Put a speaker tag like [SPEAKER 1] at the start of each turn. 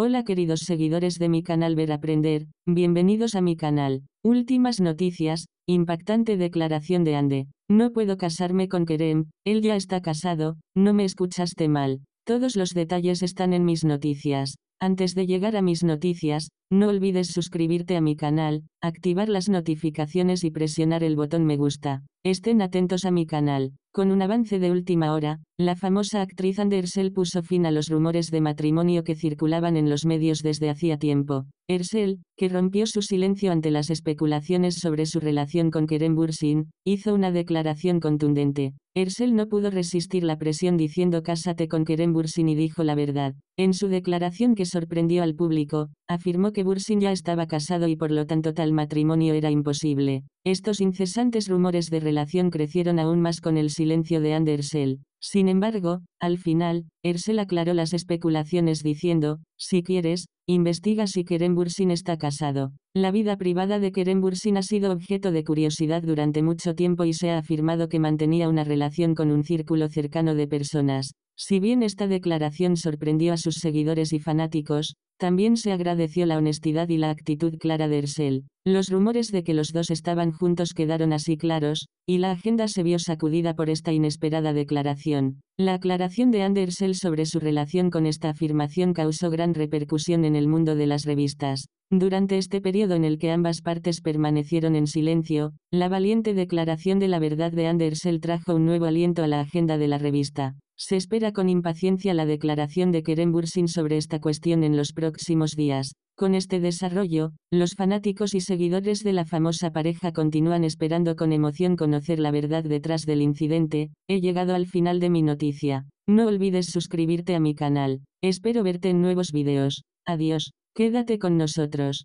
[SPEAKER 1] Hola queridos seguidores de mi canal Ver Aprender, bienvenidos a mi canal. Últimas noticias, impactante declaración de Ande. No puedo casarme con Kerem, él ya está casado, no me escuchaste mal. Todos los detalles están en mis noticias. Antes de llegar a mis noticias, no olvides suscribirte a mi canal, activar las notificaciones y presionar el botón me gusta. Estén atentos a mi canal. Con un avance de última hora, la famosa actriz Andersel puso fin a los rumores de matrimonio que circulaban en los medios desde hacía tiempo. Ersel, que rompió su silencio ante las especulaciones sobre su relación con Kerem Bursin, hizo una declaración contundente. Ersel no pudo resistir la presión diciendo cásate con Kerem Bursin y dijo la verdad. En su declaración que sorprendió al público, afirmó que Bursin ya estaba casado y por lo tanto tal matrimonio era imposible. Estos incesantes rumores de relación crecieron aún más con el silencio de Andersel. Sin embargo, al final, Ersel aclaró las especulaciones diciendo, si quieres, investiga si Keren Bursin está casado. La vida privada de Keren Bursin ha sido objeto de curiosidad durante mucho tiempo y se ha afirmado que mantenía una relación con un círculo cercano de personas. Si bien esta declaración sorprendió a sus seguidores y fanáticos, también se agradeció la honestidad y la actitud clara de Ersell. Los rumores de que los dos estaban juntos quedaron así claros, y la agenda se vio sacudida por esta inesperada declaración. La aclaración de Andersel sobre su relación con esta afirmación causó gran repercusión en el mundo de las revistas. Durante este periodo en el que ambas partes permanecieron en silencio, la valiente declaración de la verdad de Andersel trajo un nuevo aliento a la agenda de la revista. Se espera con impaciencia la declaración de Kerem Bursin sobre esta cuestión en los próximos días. Con este desarrollo, los fanáticos y seguidores de la famosa pareja continúan esperando con emoción conocer la verdad detrás del incidente. He llegado al final de mi noticia. No olvides suscribirte a mi canal. Espero verte en nuevos videos. Adiós. Quédate con nosotros.